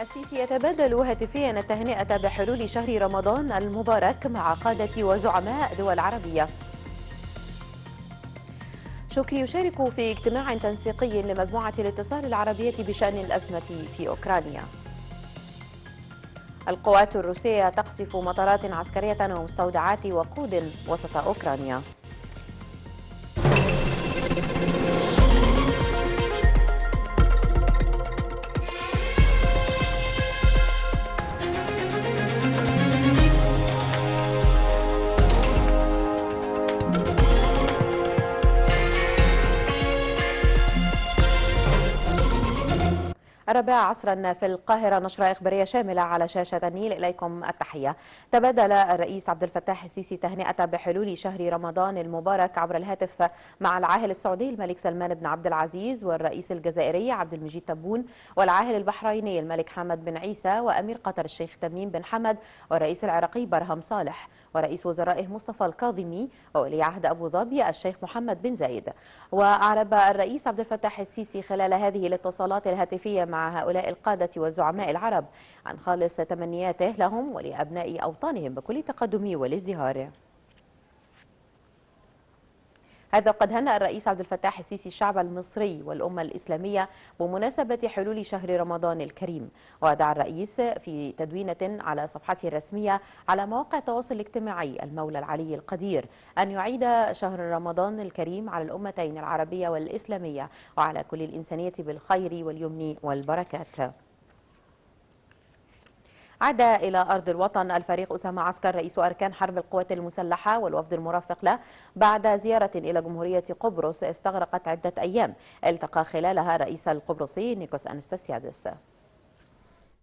السيسي يتبادل هاتفيا التهنئة بحلول شهر رمضان المبارك مع قادة وزعماء دول عربية شكري يشارك في اجتماع تنسيقي لمجموعة الاتصال العربية بشأن الأزمة في أوكرانيا القوات الروسية تقصف مطارات عسكرية ومستودعات وقود وسط أوكرانيا الرابعة عصرا في القاهرة نشرة إخبارية شاملة على شاشة النيل إليكم التحية تبادل الرئيس عبد الفتاح السيسي تهنئة بحلول شهر رمضان المبارك عبر الهاتف مع العاهل السعودي الملك سلمان بن عبد العزيز والرئيس الجزائري عبد المجيد تبون والعاهل البحريني الملك حمد بن عيسى وأمير قطر الشيخ تميم بن حمد والرئيس العراقي برهم صالح ورئيس وزرائه مصطفى الكاظمي وولي عهد أبو ظبي الشيخ محمد بن زايد وأعرب الرئيس عبد الفتاح السيسي خلال هذه الاتصالات الهاتفية مع هؤلاء القادة والزعماء العرب عن خالص تمنياته لهم ولأبناء أوطانهم بكل تقدم والازدهار هذا قد هنأ الرئيس عبد الفتاح السيسي الشعب المصري والأمة الإسلامية بمناسبة حلول شهر رمضان الكريم ودعا الرئيس في تدوينة على صفحته الرسمية على مواقع التواصل الاجتماعي المولى العلي القدير أن يعيد شهر رمضان الكريم على الأمتين العربية والإسلامية وعلى كل الإنسانية بالخير واليمن والبركات عاد إلى أرض الوطن الفريق أسامة عسكر رئيس أركان حرب القوات المسلحة والوفد المرافق له بعد زيارة إلى جمهورية قبرص استغرقت عدة أيام التقى خلالها رئيس القبرصي نيكوس أنستاسيادس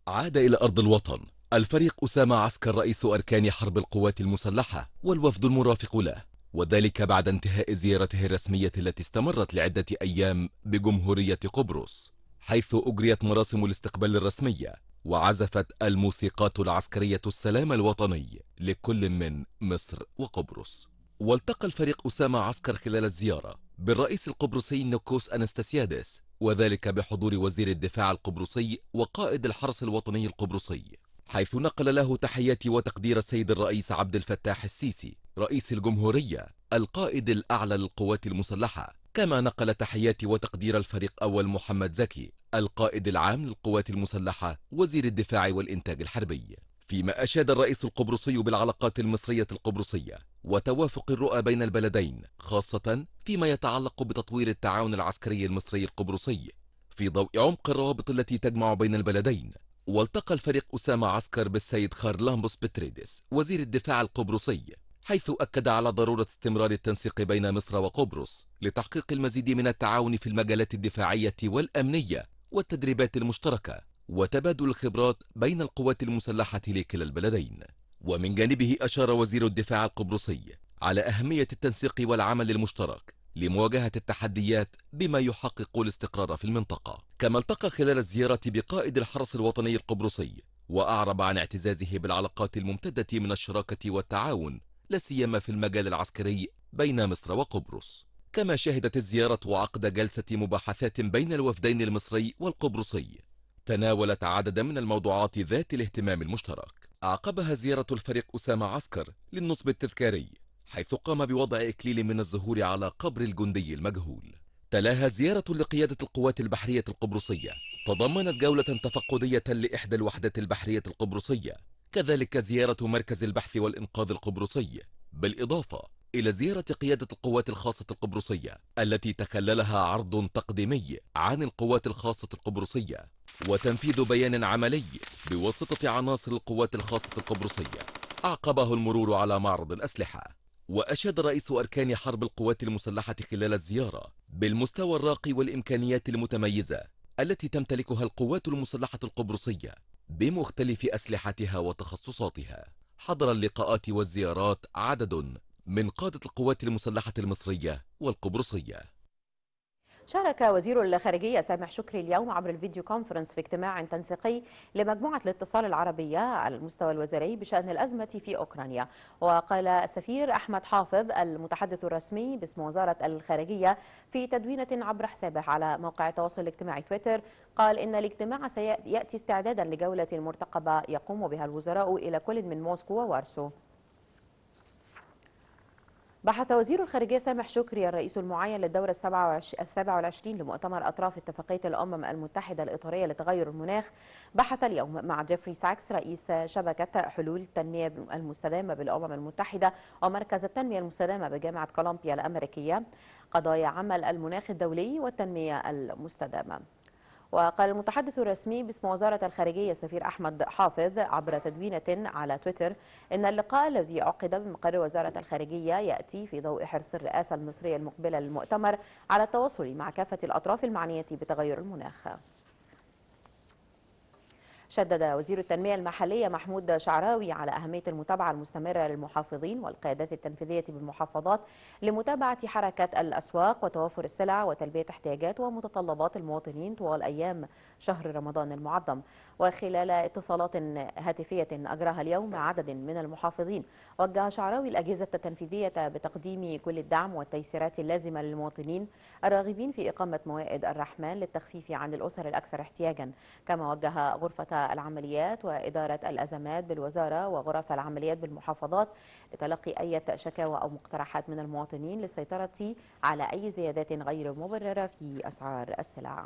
عاد إلى أرض الوطن الفريق أسامة عسكر رئيس أركان حرب القوات المسلحة والوفد المرافق له وذلك بعد انتهاء زيارته الرسمية التي استمرت لعدة أيام بجمهورية قبرص حيث أجريت مراسم الاستقبال الرسمية وعزفت الموسيقات العسكرية السلام الوطني لكل من مصر وقبرص والتقى الفريق أسامة عسكر خلال الزيارة بالرئيس القبرصي نوكوس أنستاسيادس وذلك بحضور وزير الدفاع القبرصي وقائد الحرس الوطني القبرصي حيث نقل له تحياتي وتقدير السيد الرئيس عبد الفتاح السيسي رئيس الجمهورية القائد الأعلى للقوات المسلحة كما نقل تحياتي وتقدير الفريق أول محمد زكي القائد العام للقوات المسلحة وزير الدفاع والإنتاج الحربي فيما أشاد الرئيس القبرصي بالعلاقات المصرية القبرصية وتوافق الرؤى بين البلدين خاصة فيما يتعلق بتطوير التعاون العسكري المصري القبرصي في ضوء عمق الروابط التي تجمع بين البلدين والتقى الفريق أسامة عسكر بالسيد خارلامبوس بتريدس وزير الدفاع القبرصي حيث أكد على ضرورة استمرار التنسيق بين مصر وقبرص لتحقيق المزيد من التعاون في المجالات الدفاعية والأمنية والتدريبات المشتركة وتبادل الخبرات بين القوات المسلحة لكلا البلدين ومن جانبه أشار وزير الدفاع القبرصي على أهمية التنسيق والعمل المشترك لمواجهة التحديات بما يحقق الاستقرار في المنطقة كما التقى خلال الزيارة بقائد الحرس الوطني القبرصي وأعرب عن اعتزازه بالعلاقات الممتدة من الشراكة والتعاون لاسيما في المجال العسكري بين مصر وقبرص كما شهدت الزيارة عقد جلسة مباحثات بين الوفدين المصري والقبرصي تناولت عددا من الموضوعات ذات الاهتمام المشترك أعقبها زيارة الفريق أسامة عسكر للنصب التذكاري حيث قام بوضع إكليل من الزهور على قبر الجندي المجهول تلاها زيارة لقيادة القوات البحرية القبرصية تضمنت جولة تفقدية لإحدى الوحدات البحرية القبرصية كذلك زيارة مركز البحث والإنقاذ القبرصي بالإضافة إلى زيارة قيادة القوات الخاصة القبرصية التي تخللها عرض تقديمي عن القوات الخاصة القبرصية وتنفيذ بيان عملي بواسطة عناصر القوات الخاصة القبرصية أعقبه المرور على معرض الأسلحة وأشاد رئيس أركان حرب القوات المسلحة خلال الزيارة بالمستوى الراقي والإمكانيات المتميزة التي تمتلكها القوات المسلحة القبرصية بمختلف أسلحتها وتخصصاتها حضر اللقاءات والزيارات عدد من قادة القوات المسلحة المصرية والقبرصية شارك وزير الخارجية سامح شكري اليوم عبر الفيديو كونفرنس في اجتماع تنسيقي لمجموعة الاتصال العربية على المستوى الوزاري بشأن الأزمة في أوكرانيا وقال السفير أحمد حافظ المتحدث الرسمي باسم وزارة الخارجية في تدوينة عبر حسابه على موقع التواصل الاجتماعي تويتر قال إن الاجتماع سيأتي استعدادا لجولة مرتقبة يقوم بها الوزراء إلى كل من موسكو وارسو بحث وزير الخارجية سامح شكري الرئيس المعين للدورة السابعة والعشرين لمؤتمر أطراف اتفاقية الأمم المتحدة الإطارية لتغير المناخ بحث اليوم مع جيفري ساكس رئيس شبكة حلول التنمية المستدامة بالأمم المتحدة ومركز التنمية المستدامة بجامعة كولومبيا الأمريكية قضايا عمل المناخ الدولي والتنمية المستدامة وقال المتحدث الرسمي باسم وزارة الخارجية السفير أحمد حافظ عبر تدوينة على تويتر إن اللقاء الذي عقد بمقر وزارة الخارجية يأتي في ضوء حرص الرئاسة المصرية المقبلة للمؤتمر على التواصل مع كافة الأطراف المعنية بتغير المناخ شدد وزير التنمية المحلية محمود شعراوي على أهمية المتابعة المستمرة للمحافظين والقيادات التنفيذية بالمحافظات لمتابعة حركة الأسواق وتوافر السلع وتلبية احتياجات ومتطلبات المواطنين طوال أيام شهر رمضان المعظم وخلال اتصالات هاتفية أجراها اليوم عدد من المحافظين وجه شعراوي الأجهزة التنفيذية بتقديم كل الدعم والتيسيرات اللازمة للمواطنين الراغبين في إقامة موائد الرحمن للتخفيف عن الأسر الأكثر احتياجا كما وجه غرفة العمليات وإدارة الأزمات بالوزارة وغرف العمليات بالمحافظات لتلقي أي شكاوى أو مقترحات من المواطنين للسيطرة على أي زيادات غير مبررة في أسعار السلع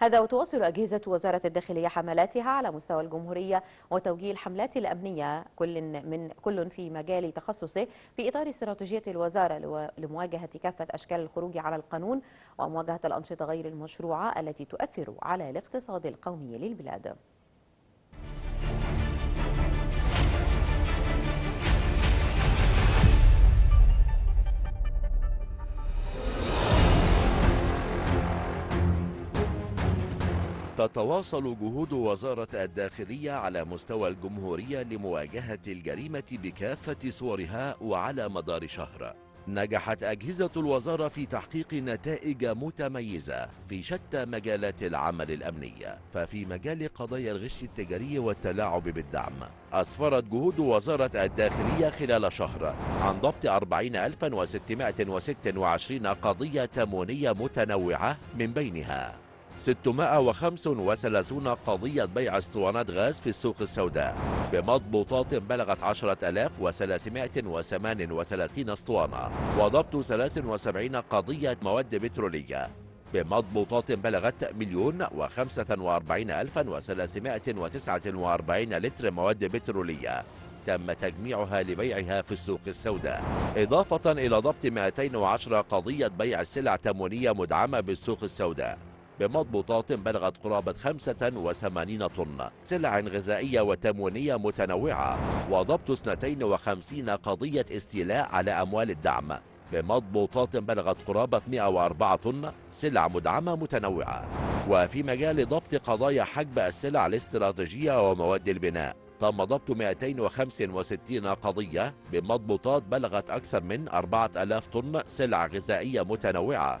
هذا وتواصل أجهزة وزارة الداخلية حملاتها على مستوى الجمهورية وتوجيه الحملات الأمنية كل من كل في مجال تخصصه في إطار استراتيجية الوزارة لمواجهة كافة أشكال الخروج على القانون ومواجهة الأنشطة غير المشروعة التي تؤثر على الاقتصاد القومي للبلاد تتواصل جهود وزارة الداخلية على مستوى الجمهورية لمواجهة الجريمة بكافة صورها وعلى مدار شهر نجحت أجهزة الوزارة في تحقيق نتائج متميزة في شتى مجالات العمل الأمني ففي مجال قضايا الغش التجاري والتلاعب بالدعم أسفرت جهود وزارة الداخلية خلال شهر عن ضبط 40626 قضية تمونية متنوعة من بينها 635 قضية بيع اسطوانات غاز في السوق السوداء بمضبوطات بلغت 10338 اسطوانة وضبط 73 قضية مواد بترولية بمضبوطات بلغت مليون وخمسة وأربعين ألفا وثلاثمائة وتسعة وأربعين لتر مواد بترولية تم تجميعها لبيعها في السوق السوداء إضافة إلى ضبط 210 قضية بيع سلع تموينية مدعمة بالسوق السوداء بمضبوطات بلغت قرابة 85 طن سلع غذائية وتموينية متنوعة وضبط 52 قضية استيلاء على أموال الدعم بمضبوطات بلغت قرابة 104 طن سلع مدعمة متنوعة وفي مجال ضبط قضايا حجب السلع الاستراتيجية ومواد البناء تم ضبط 265 قضية بمضبوطات بلغت أكثر من 4000 طن سلع غذائية متنوعة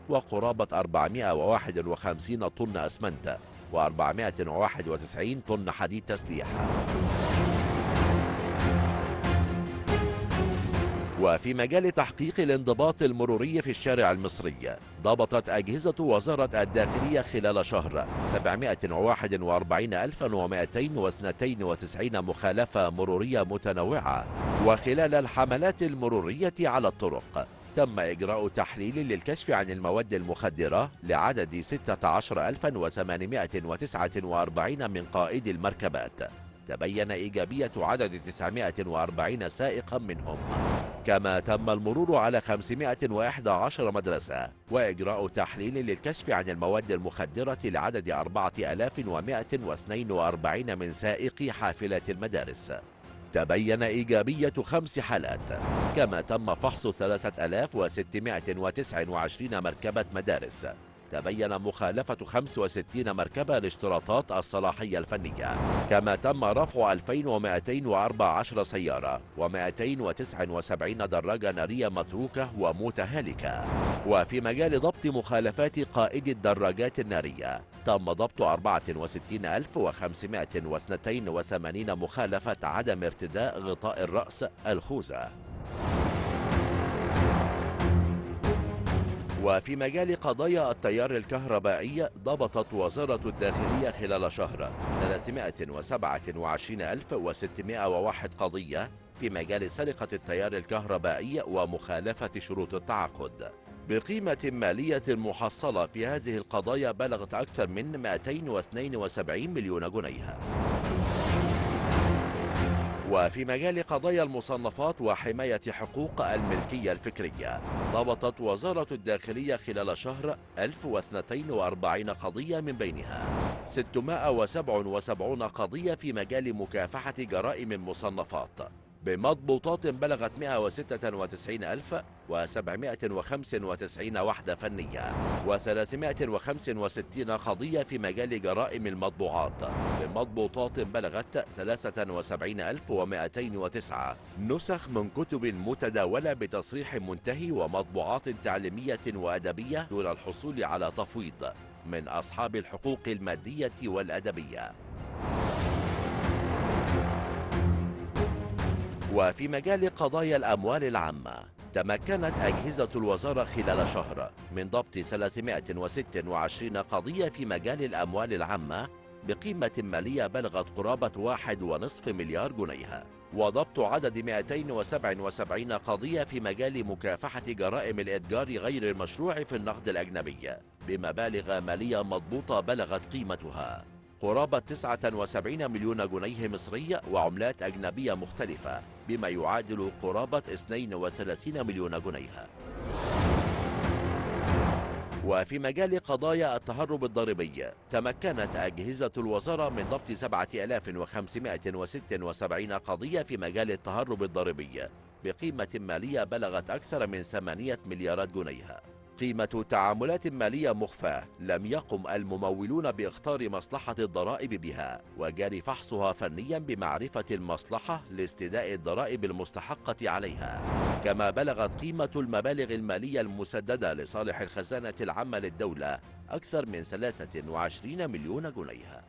وقرابة 451 طن أسمنت و491 طن حديد تسليح وفي مجال تحقيق الانضباط المروري في الشارع المصري ضبطت أجهزة وزارة الداخلية خلال شهر 741292 مخالفة مرورية متنوعة وخلال الحملات المرورية على الطرق تم إجراء تحليل للكشف عن المواد المخدرة لعدد 16849 من قائد المركبات تبين إيجابية عدد 940 سائقا منهم كما تم المرور على 511 مدرسة وإجراء تحليل للكشف عن المواد المخدرة لعدد 4142 من سائقي حافلة المدارس تبين إيجابية خمس حالات كما تم فحص 3629 مركبة مدارس تبين مخالفة 65 مركبة لاشتراطات الصلاحية الفنية كما تم رفع 2214 سيارة و279 دراجة نارية متروكة ومتهالكة وفي مجال ضبط مخالفات قائد الدراجات النارية تم ضبط 64582 مخالفة عدم ارتداء غطاء الرأس الخوذة وفي مجال قضايا التيار الكهربائي ضبطت وزارة الداخلية خلال شهر 327601 قضية في مجال سرقة التيار الكهربائي ومخالفة شروط التعاقد بقيمة مالية محصلة في هذه القضايا بلغت أكثر من 272 مليون جنيه وفي مجال قضايا المصنفات وحماية حقوق الملكية الفكرية ضبطت وزارة الداخلية خلال شهر 1042 قضية من بينها 677 قضية في مجال مكافحة جرائم المصنفات بمضبوطات بلغت 196795 وحدة فنية و365 قضية في مجال جرائم المطبوعات بمضبوطات بلغت 73209 نسخ من كتب متداولة بتصريح منتهي ومطبوعات تعليمية وأدبية دون الحصول على تفويض من أصحاب الحقوق المادية والأدبية وفي مجال قضايا الأموال العامة تمكنت أجهزة الوزارة خلال شهر من ضبط 326 قضية في مجال الأموال العامة بقيمة مالية بلغت قرابة 1.5 مليار جنيه وضبط عدد 277 قضية في مجال مكافحة جرائم الإتجار غير المشروع في النقد الأجنبي بمبالغ مالية مضبوطة بلغت قيمتها قرابة 79 مليون جنيه مصري وعملات أجنبية مختلفة بما يعادل قرابة 32 مليون جنيه وفي مجال قضايا التهرب الضريبي تمكنت أجهزة الوزارة من ضبط 7576 قضية في مجال التهرب الضريبي بقيمة مالية بلغت أكثر من 8 مليارات جنيه قيمة تعاملات مالية مخفى لم يقم الممولون باختار مصلحة الضرائب بها وجاري فحصها فنيا بمعرفة المصلحة لاستداء الضرائب المستحقة عليها كما بلغت قيمة المبالغ المالية المسددة لصالح الخزانة العامة للدولة أكثر من 23 مليون جنيه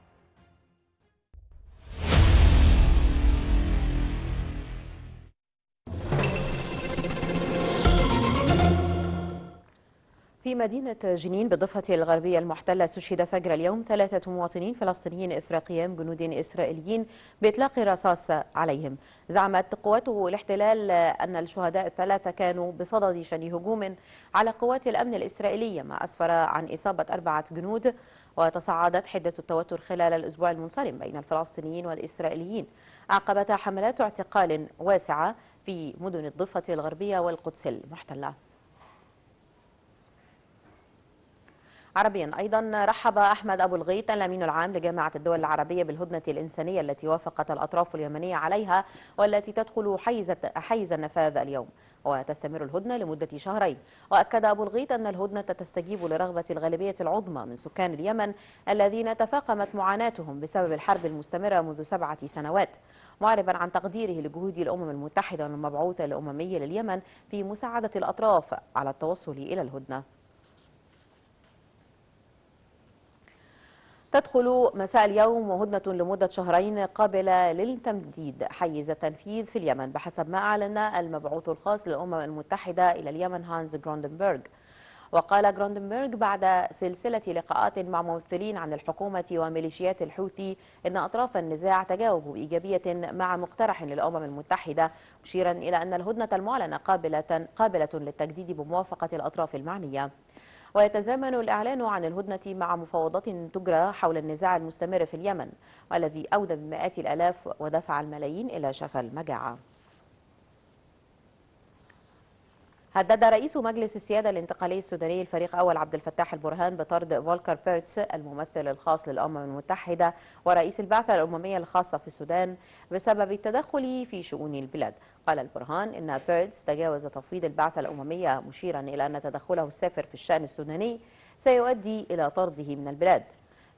في مدينة جنين بالضفة الغربية المحتلة استشهد فجر اليوم ثلاثة مواطنين فلسطينيين إفريقيين جنود إسرائيليين بإطلاق رصاص عليهم زعمت قواته الاحتلال أن الشهداء الثلاثة كانوا بصدد شن هجوم على قوات الأمن الإسرائيلية ما أسفر عن إصابة أربعة جنود وتصاعدت حدة التوتر خلال الأسبوع المنصرم بين الفلسطينيين والإسرائيليين أعقبتها حملات اعتقال واسعة في مدن الضفة الغربية والقدس المحتلة عربيا أيضا رحب أحمد أبو الغيط الأمين العام لجامعة الدول العربية بالهدنة الإنسانية التي وافقت الأطراف اليمنية عليها والتي تدخل حيز حيز النفاذ اليوم وتستمر الهدنة لمدة شهرين وأكد أبو الغيط أن الهدنة تستجيب لرغبة الغالبية العظمى من سكان اليمن الذين تفاقمت معاناتهم بسبب الحرب المستمرة منذ سبعة سنوات معربا عن تقديره لجهود الأمم المتحدة والمبعوث الأممي لليمن في مساعدة الأطراف على التوصل إلى الهدنة تدخل مساء اليوم وهدنة لمدة شهرين قابلة للتمديد حيز التنفيذ في اليمن بحسب ما أعلن المبعوث الخاص للأمم المتحدة إلى اليمن هانز جروندنبرغ وقال جروندنبرغ بعد سلسلة لقاءات مع ممثلين عن الحكومة وميليشيات الحوثي إن أطراف النزاع تجاوبوا بإيجابية مع مقترح للأمم المتحدة مشيرا إلى أن الهدنة المعلنة قابلة, قابلة للتجديد بموافقة الأطراف المعنية ويتزامن الإعلان عن الهدنة مع مفاوضات تجرى حول النزاع المستمر في اليمن والذي أودى بمئات الألاف ودفع الملايين إلى شفا المجاعة هدد رئيس مجلس السيادة الانتقالي السوداني الفريق أول عبد الفتاح البرهان بطرد فولكر بيرتس الممثل الخاص للأمم المتحدة ورئيس البعثة الأممية الخاصة في السودان بسبب التدخل في شؤون البلاد قال البرهان إن بيرتس تجاوز تفويض البعثة الأممية مشيرا إلى أن تدخله السافر في الشأن السوداني سيؤدي إلى طرده من البلاد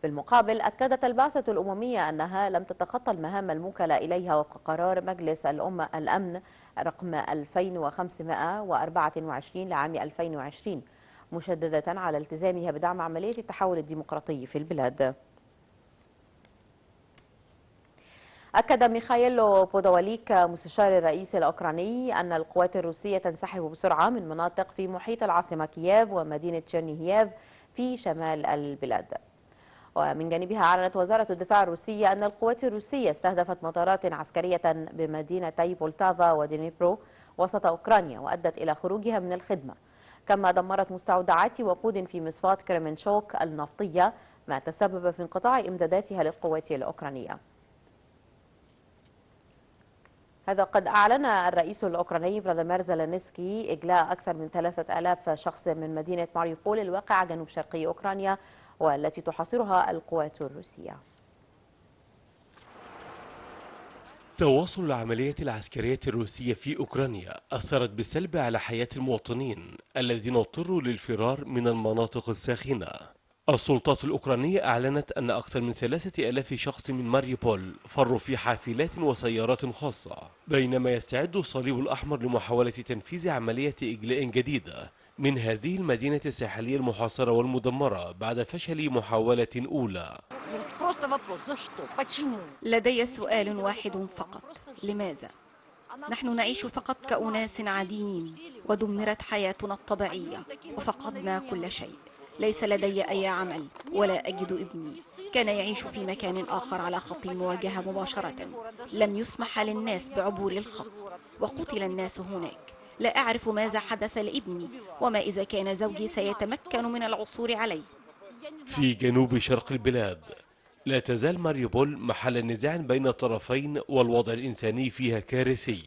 بالمقابل أكدت البعثة الأممية أنها لم تتخطى المهام الموكلة إليها وفق قرار مجلس الأمة الأمن رقم 2524 لعام 2020 مشددة على التزامها بدعم عملية التحول الديمقراطي في البلاد أكد ميخايلو بودواليك مستشار الرئيس الأوكراني أن القوات الروسية تنسحب بسرعة من مناطق في محيط العاصمة كييف ومدينة تشيرنيهيف في شمال البلاد ومن جانبها أعلنت وزارة الدفاع الروسية أن القوات الروسية استهدفت مطارات عسكرية بمدينتي بولتافا ودينيبرو وسط أوكرانيا وأدت إلى خروجها من الخدمة كما دمرت مستودعات وقود في مصفاة كريمنشوك النفطية ما تسبب في انقطاع إمداداتها للقوات الأوكرانية هذا قد أعلن الرئيس الأوكراني فلاديمير زلانسكي إجلاء أكثر من 3000 شخص من مدينة ماريوبول الواقعة جنوب شرقي أوكرانيا والتي تحاصرها القوات الروسية تواصل العملية العسكرية الروسية في أوكرانيا أثرت بالسلب على حياة المواطنين الذين اضطروا للفرار من المناطق الساخنة السلطات الأوكرانية أعلنت أن أكثر من ثلاثة ألاف شخص من ماريوبول فروا في حافلات وسيارات خاصة بينما يستعد الصليب الأحمر لمحاولة تنفيذ عملية إجلاء جديدة من هذه المدينة الساحلية المحاصرة والمدمرة بعد فشل محاولة أولى لدي سؤال واحد فقط لماذا؟ نحن نعيش فقط كأناس عاديين ودمرت حياتنا الطبيعية وفقدنا كل شيء ليس لدي أي عمل ولا أجد ابني كان يعيش في مكان آخر على خط المواجهة مباشرة لم يسمح للناس بعبور الخط وقتل الناس هناك لا أعرف ماذا حدث لابني وما إذا كان زوجي سيتمكن من العثور عليه في جنوب شرق البلاد لا تزال ماريوبول محل نزاع بين الطرفين والوضع الإنساني فيها كارثي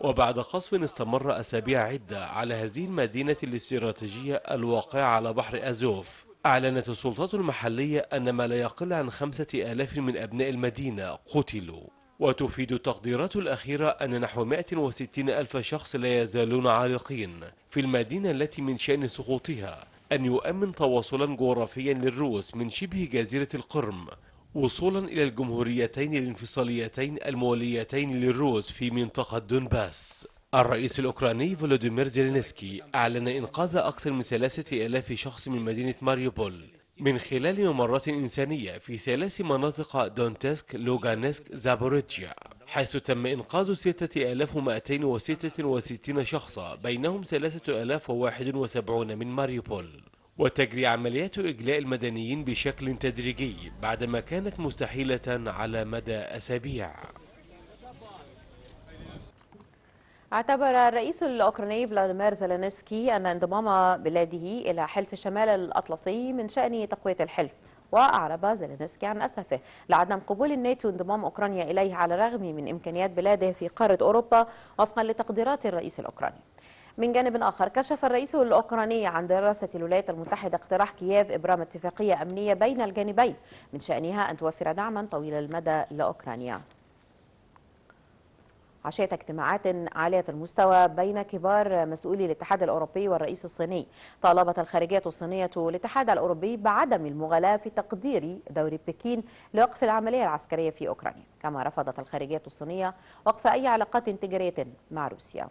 وبعد قصف استمر أسابيع عدة على هذه المدينة الاستراتيجية الواقعة على بحر أزوف أعلنت السلطات المحلية أن ما لا يقل عن خمسة آلاف من أبناء المدينة قتلوا وتفيد التقديرات الأخيرة أن نحو 160 ألف شخص لا يزالون عالقين في المدينة التي من شأن سقوطها أن يؤمن تواصلا جغرافيا للروس من شبه جزيرة القرم وصولا إلى الجمهوريتين الانفصاليتين المواليتين للروس في منطقة دونباس الرئيس الأوكراني فولوديمير زيلينسكي أعلن إنقاذ أكثر من ثلاثة آلاف شخص من مدينة ماريوبول من خلال ممرات إنسانية في ثلاث مناطق دونتسك لوغانسك زابوريتشيا حيث تم إنقاذ 6266 شخصا بينهم 3071 من ماريوبول وتجري عمليات إجلاء المدنيين بشكل تدريجي بعدما كانت مستحيلة على مدى أسابيع اعتبر الرئيس الأوكراني فلاديمير زيلينسكي أن انضمام بلاده إلى حلف الشمال الأطلسي من شأن تقوية الحلف وأعرب زيلينسكي عن أسفه لعدم قبول الناتو انضمام أوكرانيا إليه على الرغم من إمكانيات بلاده في قارة أوروبا وفقا لتقديرات الرئيس الأوكراني من جانب آخر كشف الرئيس الأوكراني عن دراسة الولايات المتحدة اقتراح كييف إبرام اتفاقية أمنية بين الجانبين من شأنها أن توفر دعما طويل المدى لأوكرانيا عشية اجتماعات عالية المستوى بين كبار مسؤولي الاتحاد الأوروبي والرئيس الصيني طالبت الخارجية الصينية الاتحاد الأوروبي بعدم المغالاة في تقدير دور بكين لوقف العملية العسكرية في أوكرانيا كما رفضت الخارجية الصينية وقف أي علاقات تجارية مع روسيا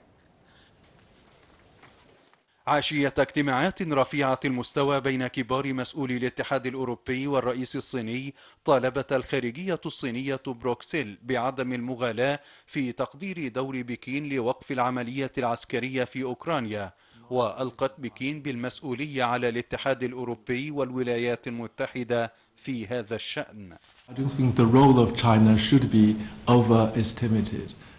عشية اجتماعات رفيعة المستوى بين كبار مسؤولي الاتحاد الأوروبي والرئيس الصيني طالبت الخارجية الصينية بروكسل بعدم المغالاة في تقدير دور بكين لوقف العملية العسكرية في أوكرانيا وألقت بكين بالمسؤولية على الاتحاد الأوروبي والولايات المتحدة في هذا الشأن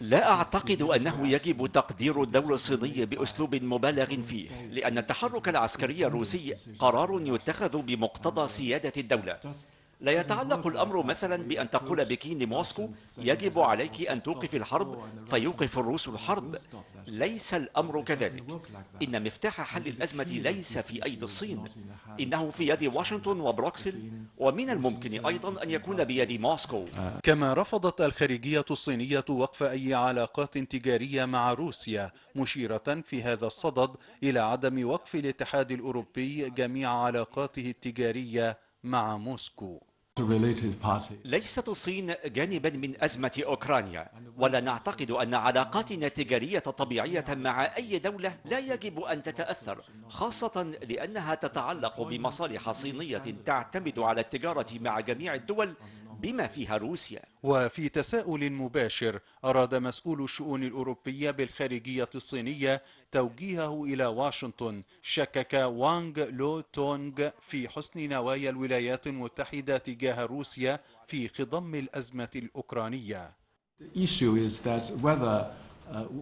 لا أعتقد أنه يجب تقدير الدور الصيني بأسلوب مبالغ فيه لأن التحرك العسكري الروسي قرار يتخذ بمقتضى سيادة الدولة لا يتعلق الأمر مثلا بأن تقول بكين لموسكو يجب عليك أن توقف الحرب فيوقف الروس الحرب ليس الأمر كذلك إن مفتاح حل الأزمة ليس في أيدي الصين إنه في يد واشنطن وبروكسل ومن الممكن أيضا أن يكون بيد موسكو كما رفضت الخارجية الصينية وقف أي علاقات تجارية مع روسيا مشيرة في هذا الصدد إلى عدم وقف الاتحاد الأوروبي جميع علاقاته التجارية مع موسكو ليست الصين جانبا من أزمة أوكرانيا ولا نعتقد أن علاقاتنا التجارية الطبيعية مع أي دولة لا يجب أن تتأثر خاصة لأنها تتعلق بمصالح صينية تعتمد على التجارة مع جميع الدول بما فيها روسيا وفي تساؤل مباشر أراد مسؤول الشؤون الأوروبية بالخارجية الصينية توجيهه إلى واشنطن شكك وانغ لو تونغ في حسن نوايا الولايات المتحدة تجاه روسيا في خضم الأزمة الأوكرانية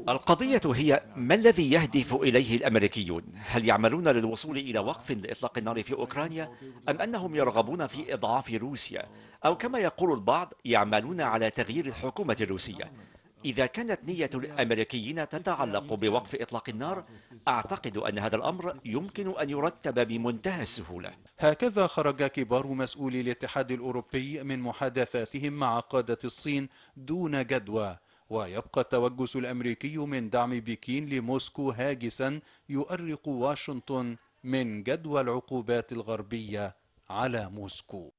القضية هي ما الذي يهدف إليه الأمريكيون؟ هل يعملون للوصول إلى وقف لإطلاق النار في أوكرانيا؟ أم أنهم يرغبون في إضعاف روسيا؟ أو كما يقول البعض يعملون على تغيير الحكومة الروسية؟ إذا كانت نية الأمريكيين تتعلق بوقف إطلاق النار أعتقد أن هذا الأمر يمكن أن يرتب بمنتهى السهولة هكذا خرج كبار مسؤولي الاتحاد الأوروبي من محادثاتهم مع قادة الصين دون جدوى ويبقى التوجس الأمريكي من دعم بكين لموسكو هاجسا يؤرق واشنطن من جدوى العقوبات الغربية على موسكو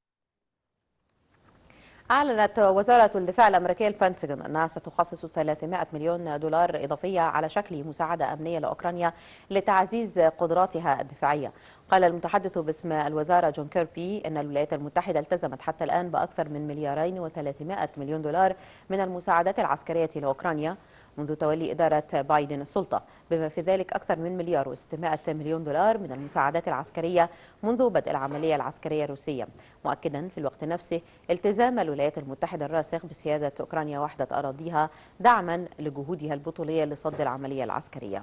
أعلنت وزارة الدفاع الأمريكية البنتاغون أنها ستخصص 300 مليون دولار إضافية على شكل مساعدة أمنية لأوكرانيا لتعزيز قدراتها الدفاعية قال المتحدث باسم الوزارة جون كيربي أن الولايات المتحدة التزمت حتى الآن بأكثر من مليارين و300 مليون دولار من المساعدات العسكرية لأوكرانيا منذ تولي إدارة بايدن السلطة بما في ذلك أكثر من مليار و600 مليون دولار من المساعدات العسكرية منذ بدء العملية العسكرية الروسية مؤكدا في الوقت نفسه التزام الولايات المتحدة الراسخ بسيادة أوكرانيا وحدة أراضيها دعما لجهودها البطولية لصد العملية العسكرية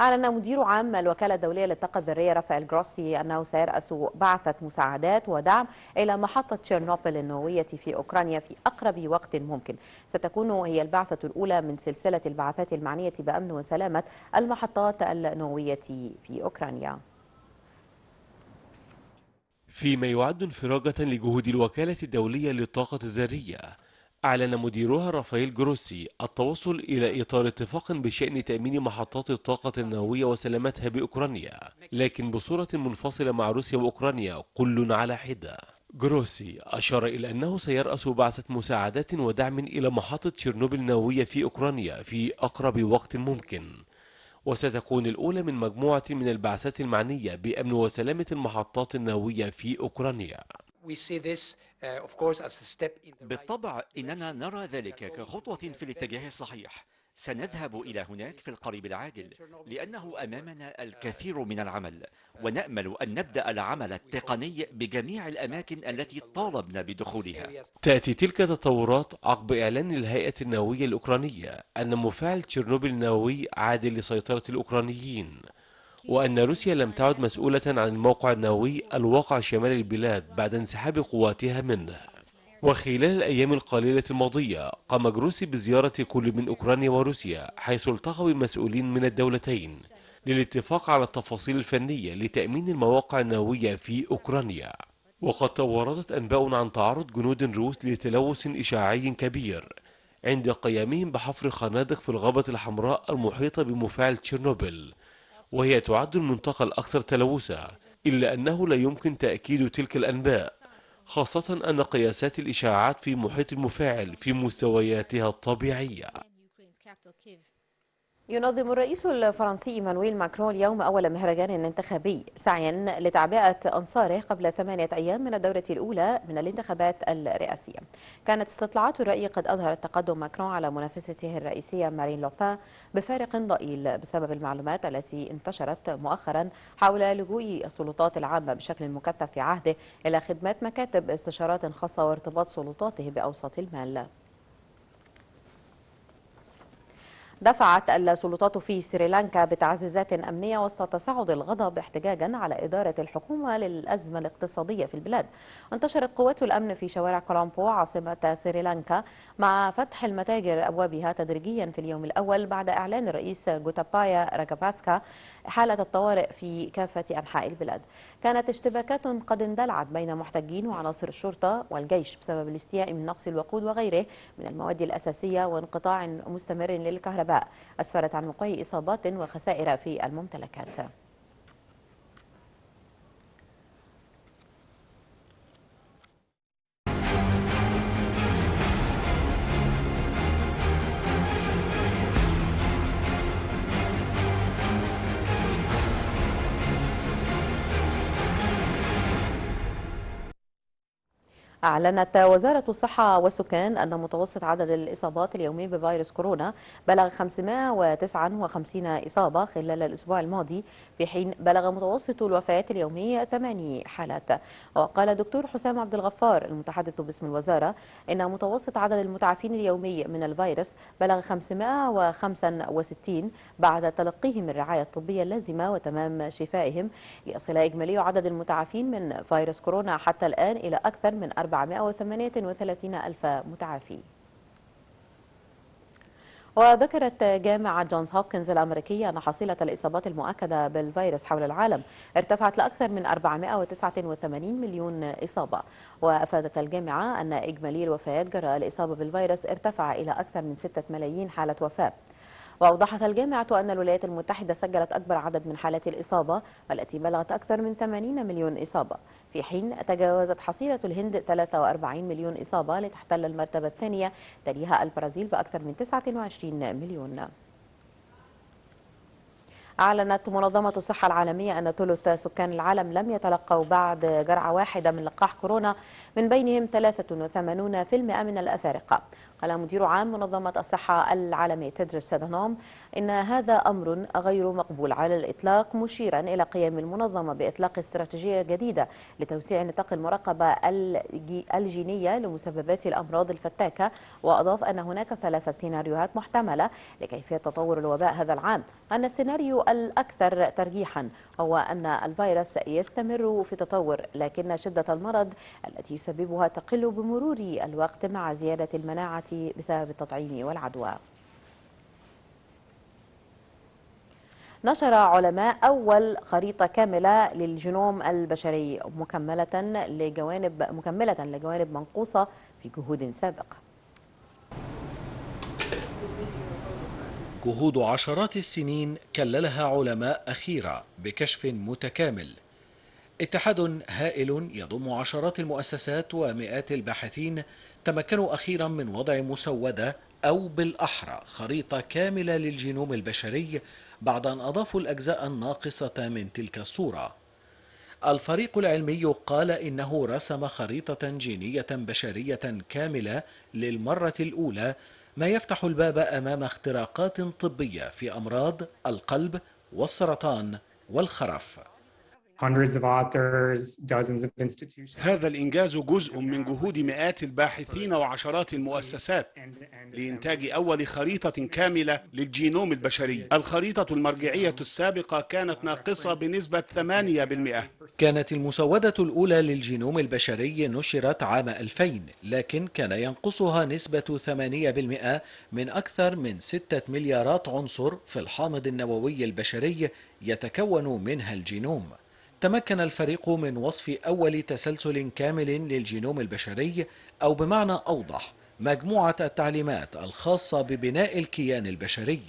أعلن مدير عام الوكالة الدولية للطاقة الذرية رافائيل جروسي أنه سيرأس بعثة مساعدات ودعم إلى محطة تشيرنوبل النووية في أوكرانيا في أقرب وقت ممكن ستكون هي البعثة الأولى من سلسلة البعثات المعنية بأمن وسلامة المحطات النووية في أوكرانيا فيما يعد انفراجة لجهود الوكالة الدولية للطاقة الذرية أعلن مديرها رافائيل جروسي التوصل إلى إطار اتفاق بشأن تأمين محطات الطاقة النووية وسلامتها بأوكرانيا لكن بصورة منفصلة مع روسيا وأوكرانيا كل على حدة جروسي أشار إلى أنه سيرأس بعثة مساعدات ودعم إلى محطة تشيرنوبل النووية في أوكرانيا في أقرب وقت ممكن وستكون الأولى من مجموعة من البعثات المعنية بأمن وسلامة المحطات النووية في أوكرانيا. We see this Uh, بالطبع إننا نرى ذلك كخطوة في الاتجاه الصحيح سنذهب uh, إلى هناك في القريب العاجل لأنه أمامنا الكثير من uh, العمل ونأمل أن نبدأ العمل التقني بجميع الأماكن التي طالبنا بدخولها تأتي تلك التطورات عقب إعلان الهيئة النووية الأوكرانية أن مفاعل تشيرنوبل النووي عادل لسيطرة الأوكرانيين وأن روسيا لم تعد مسؤولة عن الموقع النووي الواقع شمال البلاد بعد انسحاب قواتها منه وخلال الأيام القليلة الماضية قام جروسي بزيارة كل من أوكرانيا وروسيا حيث التقى بمسؤولين من الدولتين للاتفاق على التفاصيل الفنية لتأمين المواقع النووية في أوكرانيا وقد توردت أنباء عن تعرض جنود روس لتلوث إشعاعي كبير عند قيامهم بحفر خنادق في الغابة الحمراء المحيطة بمفاعل تشيرنوبل وهي تعد المنطقة الأكثر تلوثا إلا أنه لا يمكن تأكيد تلك الأنباء خاصة أن قياسات الإشعاعات في محيط المفاعل في مستوياتها الطبيعية ينظم الرئيس الفرنسي ايمانويل ماكرون اليوم أول مهرجان انتخابي سعيا لتعبئة أنصاره قبل ثمانية أيام من الدورة الأولى من الانتخابات الرئاسية كانت استطلاعات الرأي قد أظهرت تقدم ماكرون على منافسته الرئيسية مارين لوبان بفارق ضئيل بسبب المعلومات التي انتشرت مؤخرا حول لجوء السلطات العامة بشكل مكثف في عهده إلى خدمات مكاتب استشارات خاصة وارتباط سلطاته بأوساط المال دفعت السلطات في سريلانكا بتعزيزات أمنية وسط تصاعد الغضب احتجاجا على إدارة الحكومة للأزمة الاقتصادية في البلاد انتشرت قوات الأمن في شوارع كولومبو عاصمة سريلانكا مع فتح المتاجر أبوابها تدريجيا في اليوم الأول بعد إعلان الرئيس جوتابايا راجاباسكا حالة الطوارئ في كافة أنحاء البلاد كانت اشتباكات قد اندلعت بين محتجين وعناصر الشرطة والجيش بسبب الاستياء من نقص الوقود وغيره من المواد الأساسية وانقطاع مستمر للكهرباء أسفرت عن وقوع إصابات وخسائر في الممتلكات أعلنت وزارة الصحة والسكان أن متوسط عدد الإصابات اليومي بفيروس كورونا بلغ 559 إصابة خلال الأسبوع الماضي في حين بلغ متوسط الوفيات اليومية 8 حالات وقال دكتور حسام عبد الغفار المتحدث باسم الوزارة إن متوسط عدد المتعافين اليومي من الفيروس بلغ 565 بعد تلقيهم الرعاية الطبية اللازمة وتمام شفائهم ليصل إجمالي عدد المتعافين من فيروس كورونا حتى الآن إلى أكثر من 438 ألف متعافي وذكرت جامعة جونز هوبكنز الأمريكية أن حصيلة الإصابات المؤكدة بالفيروس حول العالم ارتفعت لأكثر من 489 مليون إصابة وأفادت الجامعة أن إجمالي الوفيات جراء الإصابة بالفيروس ارتفع إلى أكثر من 6 ملايين حالة وفاة وأوضحت الجامعة أن الولايات المتحدة سجلت أكبر عدد من حالات الإصابة والتي بلغت أكثر من 80 مليون إصابة في حين تجاوزت حصيلة الهند 43 مليون إصابة لتحتل المرتبة الثانية تليها البرازيل بأكثر من 29 مليون أعلنت منظمة الصحة العالمية أن ثلث سكان العالم لم يتلقوا بعد جرعة واحدة من لقاح كورونا من بينهم 83% من الأفارقة قال مدير عام منظمة الصحة العالمية تدرس أدهنوم إن هذا أمر غير مقبول على الإطلاق مشيرا إلى قيام المنظمة بإطلاق استراتيجية جديدة لتوسيع نطاق المراقبة الجينية لمسببات الأمراض الفتاكة وأضاف أن هناك ثلاث سيناريوهات محتملة لكيفية تطور الوباء هذا العام أن السيناريو الأكثر ترجيحا هو أن الفيروس يستمر في تطور لكن شدة المرض التي يسببها تقل بمرور الوقت مع زيادة المناعة بسبب التطعيم والعدوى نشر علماء أول خريطة كاملة للجينوم البشري مكملة لجوانب مكملة لجوانب منقوصة في جهود سابقة جهود عشرات السنين كللها علماء أخيرة بكشف متكامل اتحاد هائل يضم عشرات المؤسسات ومئات الباحثين تمكنوا أخيرا من وضع مسودة أو بالأحرى خريطة كاملة للجينوم البشري بعد أن أضافوا الأجزاء الناقصة من تلك الصورة الفريق العلمي قال إنه رسم خريطة جينية بشرية كاملة للمرة الأولى ما يفتح الباب أمام اختراقات طبية في أمراض القلب والسرطان والخرف هذا الإنجاز جزء من جهود مئات الباحثين وعشرات المؤسسات لإنتاج أول خريطة كاملة للجينوم البشري. الخريطة المرجعية السابقة كانت ناقصة بنسبة 8%. كانت المسودة الأولى للجينوم البشري نشرت عام 2000 لكن كان ينقصها نسبة 8% من أكثر من 6 مليارات عنصر في الحامض النووي البشري يتكون منها الجينوم تمكن الفريق من وصف أول تسلسل كامل للجينوم البشري أو بمعنى أوضح مجموعة التعليمات الخاصة ببناء الكيان البشري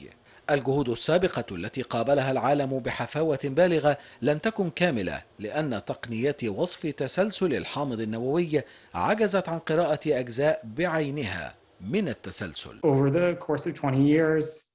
الجهود السابقة التي قابلها العالم بحفاوة بالغة لم تكن كاملة لأن تقنيات وصف تسلسل الحامض النووي عجزت عن قراءة أجزاء بعينها من التسلسل Over the course of 20 years,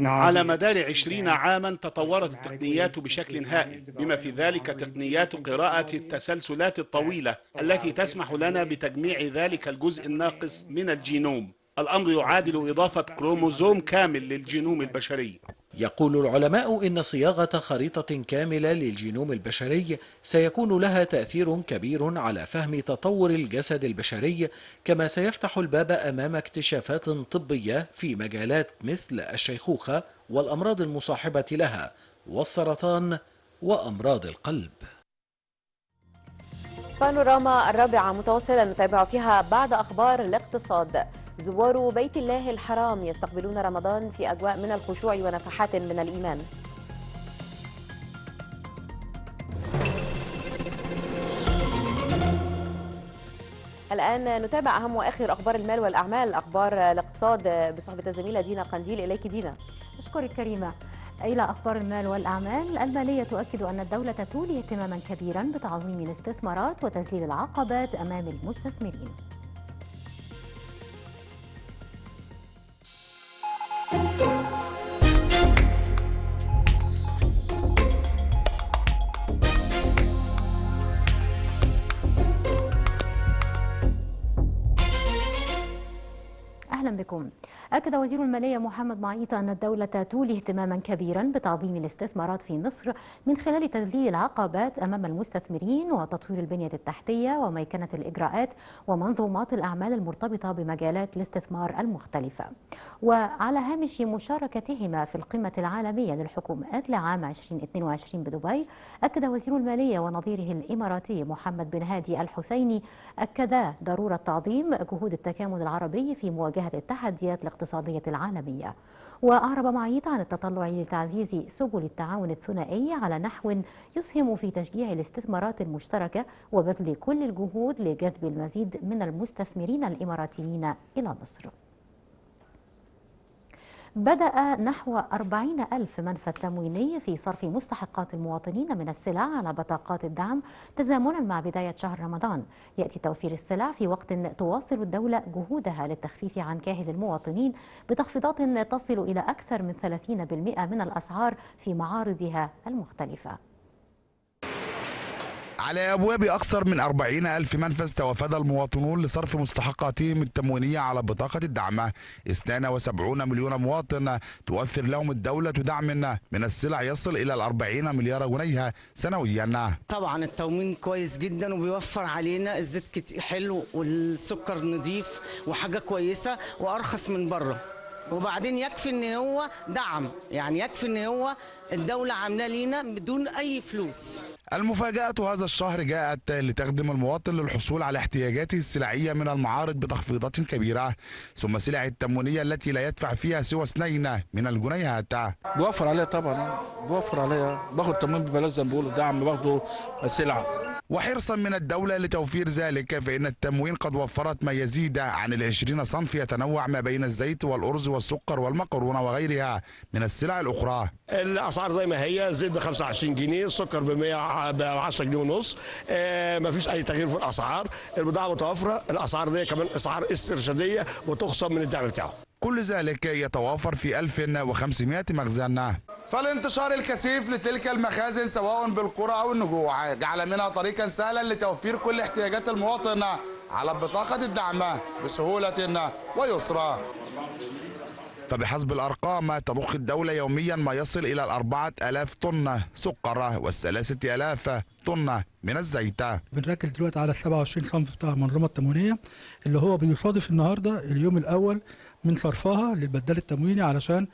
على مدار عشرين عاما تطورت التقنيات بشكل هائل بما في ذلك تقنيات قراءة التسلسلات الطويلة التي تسمح لنا بتجميع ذلك الجزء الناقص من الجينوم الأمر يعادل إضافة كروموزوم كامل للجينوم البشري يقول العلماء إن صياغة خريطة كاملة للجينوم البشري سيكون لها تأثير كبير على فهم تطور الجسد البشري كما سيفتح الباب أمام اكتشافات طبية في مجالات مثل الشيخوخة والأمراض المصاحبة لها والسرطان وأمراض القلب بانوراما الرابعة متواصلة نتابع فيها بعد أخبار الاقتصاد زوار بيت الله الحرام يستقبلون رمضان في أجواء من الخشوع ونفحات من الإيمان الآن نتابع أهم وآخر أخبار المال والأعمال أخبار الاقتصاد بصحبة الزميلة دينا قنديل إليك دينا أشكرك كريمة إلى أخبار المال والأعمال المالية تؤكد أن الدولة تولي اهتماما كبيرا بتعظيم الاستثمارات وتزليل العقبات أمام المستثمرين بكم أكد وزير المالية محمد معيط أن الدولة تولي اهتماما كبيرا بتعظيم الاستثمارات في مصر من خلال تذليل العقبات أمام المستثمرين وتطوير البنية التحتية وميكنة الإجراءات ومنظومات الأعمال المرتبطة بمجالات الاستثمار المختلفة وعلى هامش مشاركتهما في القمة العالمية للحكومات لعام 2022 بدبي أكد وزير المالية ونظيره الإماراتي محمد بن هادي الحسيني أكدا ضرورة تعظيم جهود التكامل العربي في مواجهة التحديات الاقتصادية الاقتصادية العالمية وأعرب معيد عن التطلع لتعزيز سبل التعاون الثنائي على نحو يسهم في تشجيع الاستثمارات المشتركة وبذل كل الجهود لجذب المزيد من المستثمرين الإماراتيين إلى مصر بدأ نحو 40 ألف منفذ تمويني في صرف مستحقات المواطنين من السلع على بطاقات الدعم تزامنا مع بداية شهر رمضان يأتي توفير السلع في وقت تواصل الدولة جهودها للتخفيف عن كاهل المواطنين بتخفيضات تصل إلى أكثر من 30% من الأسعار في معارضها المختلفة على أبواب أكثر من 40 ألف منفذ توافد المواطنون لصرف مستحقاتهم التموينية على بطاقة الدعم 72 مليون مواطن توفر لهم الدولة دعم من السلع يصل إلى ال 40 مليار جنيه سنويا طبعا التموين كويس جدا وبيوفر علينا الزيت حلو والسكر نظيف وحاجة كويسة وأرخص من بره وبعدين يكفي ان هو دعم يعني يكفي ان هو الدولة عاملة لينا بدون أي فلوس المفاجأة هذا الشهر جاءت لتخدم المواطن للحصول على احتياجاته السلعية من المعارض بتخفيضات كبيرة ثم سلع التموينية التي لا يدفع فيها سوى اثنين من الجنيهات بوفر عليها طبعا آه. بوفر عليها باخد تموين ببلاش زي ما بيقولوا ده باخده سلعة وحرصا من الدولة لتوفير ذلك فإن التموين قد وفرت ما يزيد عن العشرين صنف يتنوع ما بين الزيت والأرز والسكر والمكرونة وغيرها من السلع الأخرى الاسعار زي ما هي زيت ب 25 جنيه سكر ب 100 ب 10 جنيه ونص آه، ما فيش اي تغيير في الاسعار البضاعه متوفره الاسعار دي كمان اسعار استرشاديه وتخصم من الدعم بتاعه كل ذلك يتوافر في 1500 مخزن فالانتشار الكثيف لتلك المخازن سواء بالقرى او النجوع جعل منها طريقا سهلا لتوفير كل احتياجات المواطن على بطاقه الدعم بسهوله ويسرى فبحسب الأرقام تضخ الدولة يوميا ما يصل إلى 4000 طن سكر وال3000 طن من الزيت بنركز دلوقتي على 27 صنف بتاع المنظومة التموينية اللي هو بيصادف النهاردة اليوم الأول من صرفها للبدال التمويني علشان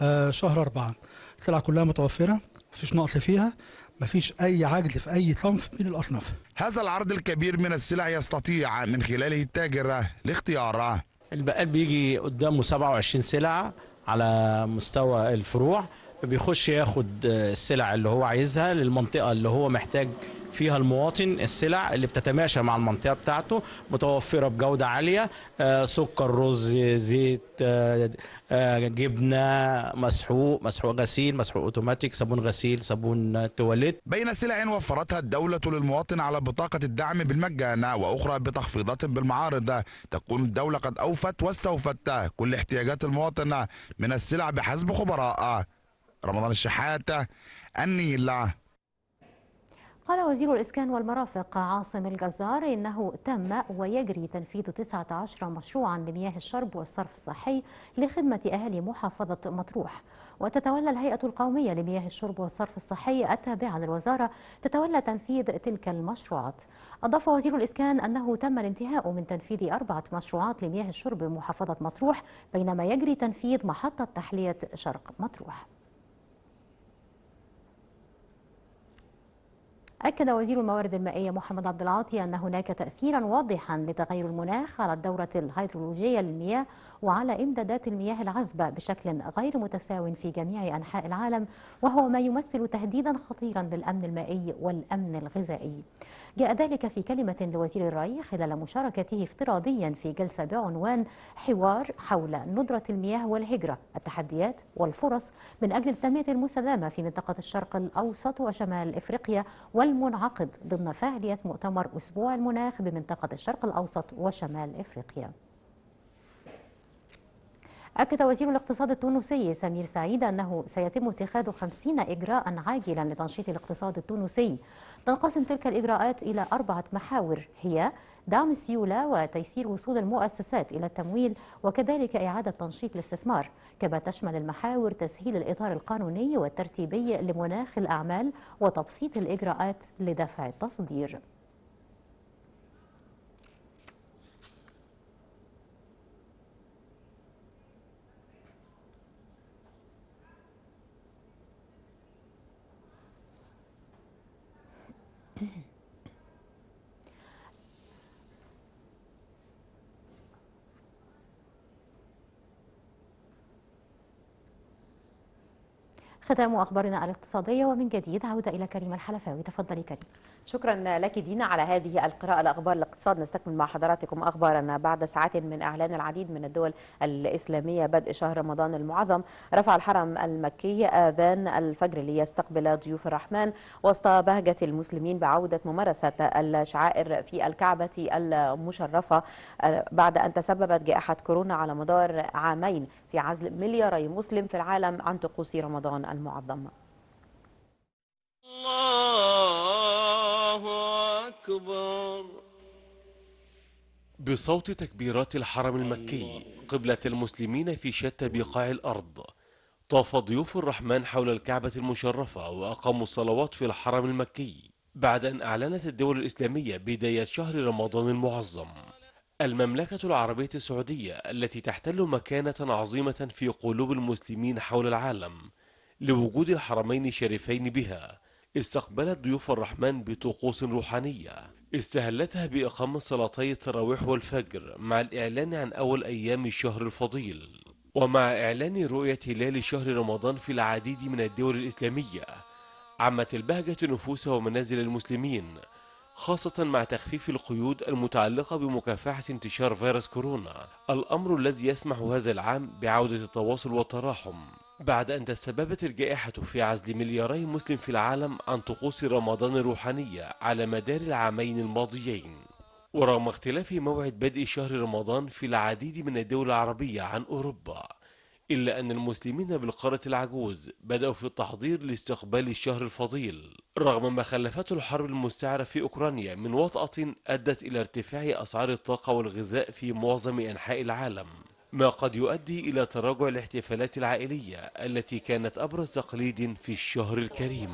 آه، شهر أربعة السلع كلها متوفرة مفيش نقص فيها مفيش أي عجز في أي صنف من الأصناف هذا العرض الكبير من السلع يستطيع من خلاله التاجر الاختيار البقال بيجي قدامه 27 سلعه على مستوى الفروع بيخش ياخد آه، السلع اللي هو عايزها للمنطقه اللي هو محتاج فيها المواطن السلع اللي بتتماشى مع المنطقه بتاعته متوفره بجوده عاليه آه، سكر رز زيت آه، جبنه مسحوق مسحوق غسيل مسحوق اوتوماتيك صابون غسيل صابون تواليت بين سلع وفرتها الدوله للمواطن على بطاقه الدعم بالمجانه واخرى بتخفيضات بالمعارض تكون الدوله قد اوفت واستوفت كل احتياجات المواطن من السلع بحسب خبراء رمضان الشحاتة النيلة قال وزير الإسكان والمرافق عاصم الجزار إنه تم ويجري تنفيذ 19 مشروعا لمياه الشرب والصرف الصحي لخدمة أهالي محافظة مطروح وتتولى الهيئة القومية لمياه الشرب والصرف الصحي التابعة للوزارة تتولى تنفيذ تلك المشروعات أضاف وزير الإسكان أنه تم الانتهاء من تنفيذ أربعة مشروعات لمياه الشرب بمحافظة مطروح بينما يجري تنفيذ محطة تحلية شرق مطروح أكد وزير الموارد المائية محمد عبد العاطي أن هناك تأثيرا واضحا لتغير المناخ على الدورة الهيدرولوجية للمياه وعلى إمدادات المياه العذبة بشكل غير متساو في جميع أنحاء العالم وهو ما يمثل تهديدا خطيرا للأمن المائي والأمن الغذائي جاء ذلك في كلمة لوزير الري خلال مشاركته افتراضيا في جلسة بعنوان حوار حول ندرة المياه والهجرة التحديات والفرص من أجل التنمية المستدامة في منطقة الشرق الأوسط وشمال إفريقيا والمنعقد ضمن فعالية مؤتمر أسبوع المناخ بمنطقة الشرق الأوسط وشمال إفريقيا أكد وزير الاقتصاد التونسي سمير سعيد أنه سيتم اتخاذ 50 إجراء عاجلا لتنشيط الاقتصاد التونسي تنقسم تلك الإجراءات إلى أربعة محاور هي دعم السيولة وتيسير وصول المؤسسات إلى التمويل وكذلك إعادة تنشيط الاستثمار كما تشمل المحاور تسهيل الإطار القانوني والترتيبي لمناخ الأعمال وتبسيط الإجراءات لدفع التصدير ختام أخبارنا الاقتصادية ومن جديد عودة إلى كريم الحلفاوي تفضلي كريم شكرا لك دينا على هذه القراءة لأخبار الاقتصاد نستكمل مع حضراتكم أخبارنا بعد ساعات من إعلان العديد من الدول الإسلامية بدء شهر رمضان المعظم رفع الحرم المكي آذان الفجر ليستقبل ضيوف الرحمن وسط بهجة المسلمين بعودة ممارسة الشعائر في الكعبة المشرفة آه، بعد أن تسببت جائحة كورونا على مدار عامين في عزل ملياري مسلم في العالم عن طقوس رمضان المعظم الله أكبر بصوت تكبيرات الحرم المكي قبلة المسلمين في شتى بقاع الأرض طاف ضيوف الرحمن حول الكعبة المشرفة وأقاموا الصلوات في الحرم المكي بعد أن أعلنت الدول الإسلامية بداية شهر رمضان المعظم المملكة العربية السعودية التي تحتل مكانة عظيمة في قلوب المسلمين حول العالم لوجود الحرمين الشريفين بها استقبلت ضيوف الرحمن بطقوس روحانية استهلتها بإقامة صلاتي التراويح والفجر مع الإعلان عن أول أيام الشهر الفضيل ومع إعلان رؤية هلال شهر رمضان في العديد من الدول الإسلامية عمت البهجة نفوس ومنازل المسلمين خاصة مع تخفيف القيود المتعلقة بمكافحة انتشار فيروس كورونا الأمر الذي يسمح هذا العام بعودة التواصل والتراحم بعد أن تسببت الجائحة في عزل ملياري مسلم في العالم عن طقوس رمضان الروحانية على مدار العامين الماضيين ورغم اختلاف موعد بدء شهر رمضان في العديد من الدول العربية عن أوروبا إلا أن المسلمين بالقارة العجوز بدأوا في التحضير لاستقبال الشهر الفضيل رغم ما خلفته الحرب المستعرة في أوكرانيا من وطأة أدت إلى ارتفاع أسعار الطاقة والغذاء في معظم أنحاء العالم ما قد يؤدي إلى تراجع الاحتفالات العائلية التي كانت أبرز تقليد في الشهر الكريم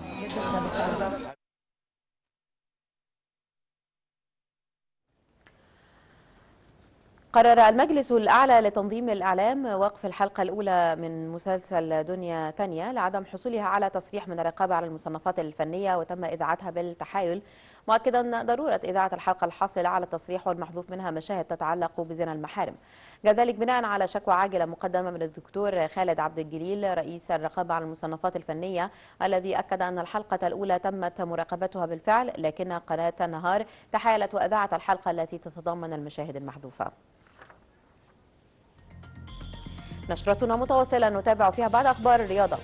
قرر المجلس الأعلى لتنظيم الإعلام وقف الحلقة الأولى من مسلسل دنيا تانية لعدم حصولها على تصريح من الرقابة على المصنفات الفنية وتم إذاعتها بالتحايل مؤكدا ضرورة إذاعة الحلقة الحاصلة على التصريح والمحذوف منها مشاهد تتعلق بزنا المحارم جاء ذلك بناء على شكوى عاجلة مقدمة من الدكتور خالد عبد الجليل رئيس الرقابة على المصنفات الفنية الذي أكد أن الحلقة الأولى تمت مراقبتها بالفعل لكن قناة النهار تحايلت وأذاعت الحلقة التي تتضمن المشاهد المحذوفة نشرتنا متواصلة نتابع فيها بعض أخبار الرياضة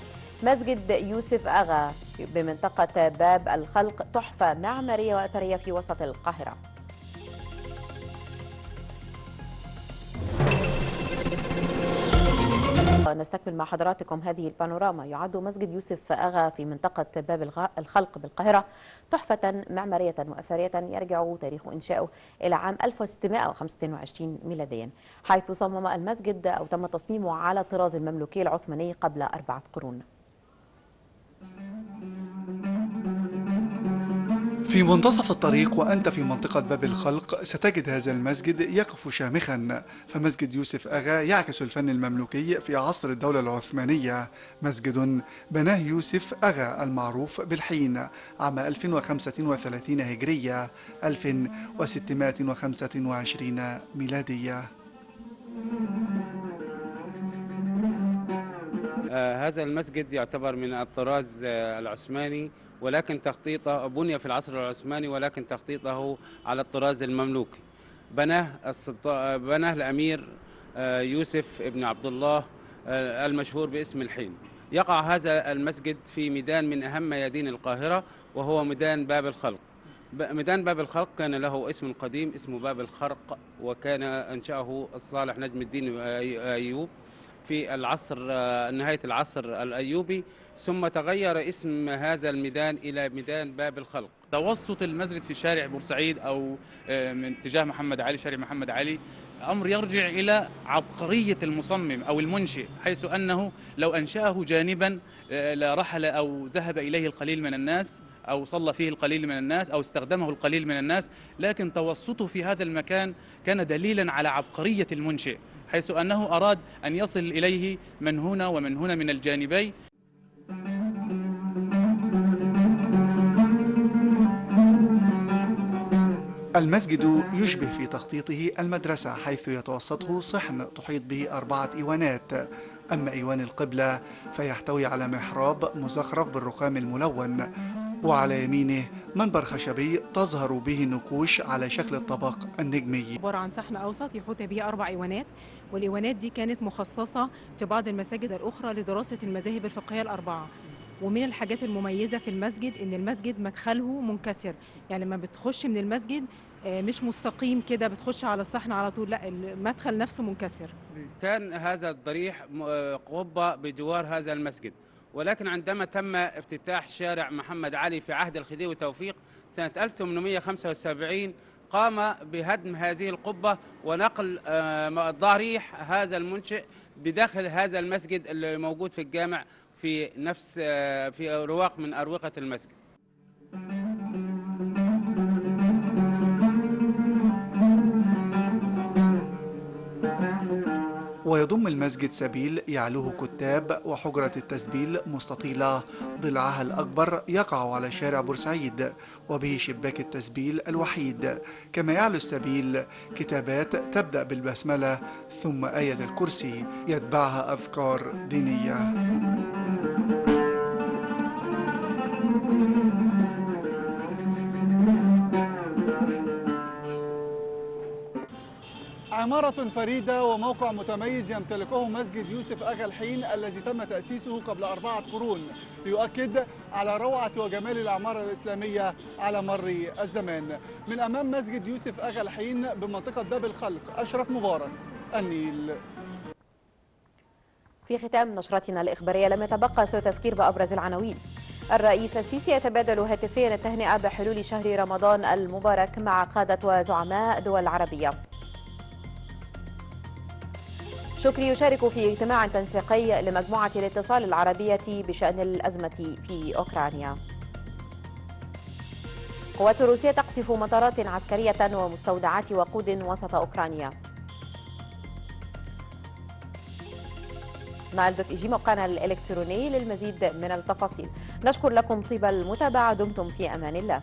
مسجد يوسف أغا بمنطقة باب الخلق تحفة معمارية وأثرية في وسط القاهرة نستكمل مع حضراتكم هذه البانوراما يعد مسجد يوسف أغا في منطقة باب الخلق بالقاهرة تحفة معمارية وأثرية يرجع تاريخ إنشائه إلى عام 1625 ميلاديا حيث صمم المسجد أو تم تصميمه على طراز المملوكي العثماني قبل أربعة قرون في منتصف الطريق وأنت في منطقة باب الخلق ستجد هذا المسجد يقف شامخا فمسجد يوسف أغا يعكس الفن المملوكي في عصر الدولة العثمانية مسجد بناه يوسف أغا المعروف بالحين عام 1035 هجرية 1625 ميلادية آه، هذا المسجد يعتبر من الطراز آه، العثماني ولكن تخطيطه بني في العصر العثماني ولكن تخطيطه على الطراز المملوكي بناه بناه الامير آه، يوسف بن عبد الله آه، المشهور باسم الحين يقع هذا المسجد في ميدان من اهم ميادين القاهره وهو ميدان باب الخلق ميدان باب الخلق كان له اسم قديم اسمه باب الخرق وكان انشاه الصالح نجم الدين ايوب في العصر آه، نهاية العصر الأيوبي ثم تغير اسم هذا الميدان إلى ميدان باب الخلق توسط المسجد في شارع بورسعيد أو آه، من اتجاه محمد علي شارع محمد علي أمر يرجع إلى عبقرية المصمم أو المنشئ حيث أنه لو أنشأه جانبا آه، لرحل أو ذهب إليه القليل من الناس أو صلى فيه القليل من الناس أو استخدمه القليل من الناس لكن توسطه في هذا المكان كان دليلا على عبقرية المنشئ حيث أنه أراد أن يصل إليه من هنا ومن هنا من الجانبين المسجد يشبه في تخطيطه المدرسة حيث يتوسطه صحن تحيط به أربعة إيوانات أما إيوان القبلة فيحتوي على محراب مزخرف بالرخام الملون وعلى يمينه منبر خشبي تظهر به النقوش على شكل الطبق النجمي عبارة عن صحن أوسط يحوط به أربع إيوانات والإيوانات دي كانت مخصصة في بعض المساجد الأخرى لدراسة المذاهب الفقهية الأربعة ومن الحاجات المميزة في المسجد إن المسجد مدخله منكسر يعني لما بتخش من المسجد آه، مش مستقيم كده بتخش على الصحن على طول لا المدخل نفسه منكسر كان هذا الضريح آه، قبة بجوار هذا المسجد ولكن عندما تم افتتاح شارع محمد علي في عهد الخديوي توفيق سنة 1875 قام بهدم هذه القبة ونقل آه، ضريح هذا المنشئ بداخل هذا المسجد اللي موجود في الجامع في نفس آه، في رواق من أروقة المسجد. ويضم المسجد سبيل يعلوه كتاب وحجرة التسبيل مستطيلة ضلعها الأكبر يقع على شارع بورسعيد وبه شباك التسبيل الوحيد كما يعلو السبيل كتابات تبدأ بالبسملة ثم آية الكرسي يتبعها أذكار دينية عمارة فريدة وموقع متميز يمتلكه مسجد يوسف أغا الحين الذي تم تأسيسه قبل أربعة قرون ليؤكد على روعة وجمال العمارة الإسلامية على مر الزمان من أمام مسجد يوسف أغا الحين بمنطقة باب الخلق أشرف مبارك النيل في ختام نشرتنا الإخبارية لم يتبقى سوى تذكير بأبرز العناوين الرئيس السيسي يتبادل هاتفيا التهنئة بحلول شهر رمضان المبارك مع قادة وزعماء دول عربية شكري يشارك في اجتماع تنسيقي لمجموعة الاتصال العربية بشأن الأزمة في أوكرانيا قوات روسيا تقصف مطارات عسكرية ومستودعات وقود وسط أوكرانيا نايل دوت إيجي موقعنا الإلكتروني للمزيد من التفاصيل نشكر لكم طيب المتابعة دمتم في أمان الله